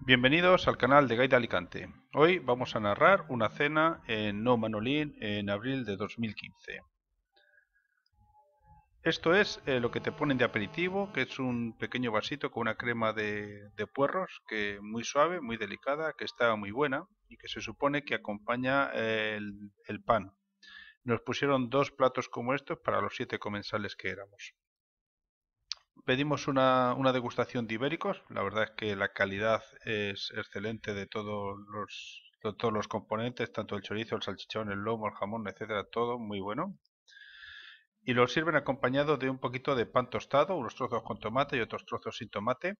Bienvenidos al canal de Gaida Alicante. Hoy vamos a narrar una cena en No Manolín en abril de 2015. Esto es eh, lo que te ponen de aperitivo, que es un pequeño vasito con una crema de, puerros, que muy suave, muy delicada, que está muy buena y que se supone que acompaña eh, el pan. Nos pusieron dos platos como estos para los siete comensales que éramos pedimos una, degustación de ibéricos. La verdad es que la calidad es excelente de todos los, todos los componentes, tanto el chorizo, el salchichón, el lomo, el jamón, etcétera, todo muy bueno. Y lo sirven acompañado de un poquito de pan tostado, unos trozos con tomate y otros trozos sin tomate.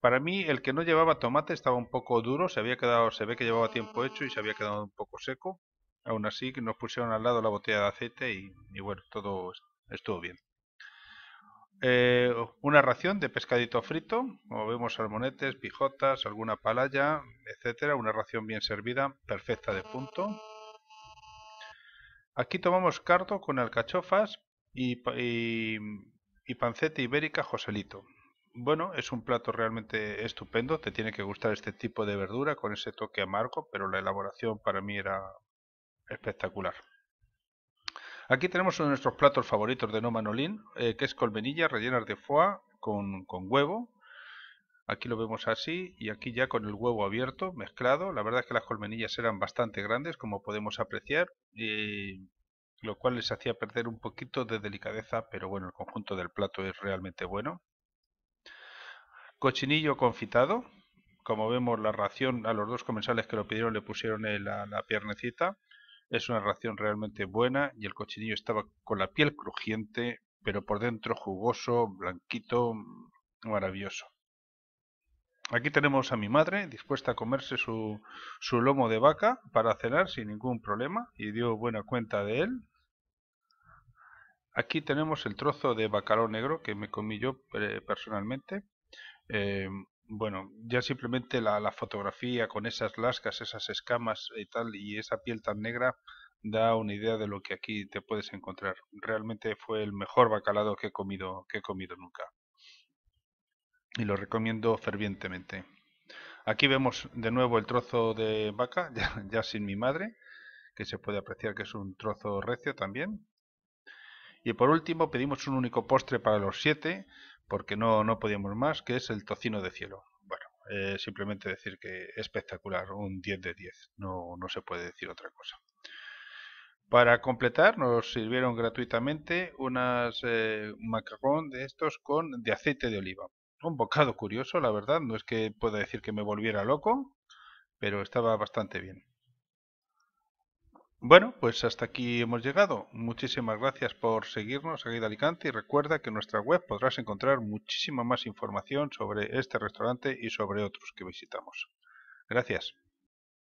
Para mí, el que no llevaba tomate estaba un poco duro, se había quedado, se ve que llevaba tiempo hecho y se había quedado un poco seco. Aún así, nos pusieron al lado la botella de aceite y, y bueno, todo estuvo bien. Eh, una ración de pescadito frito, como vemos salmonetes, pijotas, alguna palaya, etcétera, una ración bien servida, perfecta de punto. Aquí tomamos cardo con alcachofas y, y panceta ibérica joselito. Bueno, es un plato realmente estupendo, te tiene que gustar este tipo de verdura con ese toque amargo, pero la elaboración para mí era espectacular. Aquí tenemos uno de nuestros platos favoritos de No Manolín, eh, que es colmenilla rellenas de foie con, huevo. Aquí lo vemos así y aquí ya con el huevo abierto, mezclado. La verdad es que las colmenillas eran bastante grandes, como podemos apreciar, lo cual les hacía perder un poquito de delicadeza, pero bueno, el conjunto del plato es realmente bueno. Cochinillo confitado. Como vemos, la ración a los dos comensales que lo pidieron le pusieron la piernecita. Es una ración realmente buena y el cochinillo estaba con la piel crujiente, pero por dentro jugoso, blanquito, maravilloso. Aquí tenemos a mi madre dispuesta a comerse su, lomo de vaca para cenar sin ningún problema y dio buena cuenta de él, Aquí tenemos el trozo de bacalao negro que me comí yo eh, personalmente. Em, bueno, ya simplemente la, fotografía con esas lascas, esas escamas y tal, y esa piel tan negra, da una idea de lo que aquí te puedes encontrar. Realmente fue el mejor bacalado que he comido, que he comido nunca. Y lo recomiendo fervientemente. Aquí vemos de nuevo el trozo de vaca, ya sin mi madre, que se puede apreciar que es un trozo recio también. Y por último pedimos un único postre para los siete, porque no, no podíamos más, que es el tocino de cielo. Bueno, eh, simplemente decir que espectacular, un 10 de 10, no, no se puede decir otra cosa. Para completar nos sirvieron gratuitamente unas eh, macarrón de estos con de aceite de oliva. Un bocado curioso, la verdad, no es que pueda decir que me volviera loco, pero estaba bastante bien. Bueno, pues hasta aquí hemos llegado. Muchísimas gracias por seguirnos aquí de Alicante y recuerda que en nuestra web podrás encontrar muchísima más información sobre este restaurante y sobre otros que visitamos. Gracias.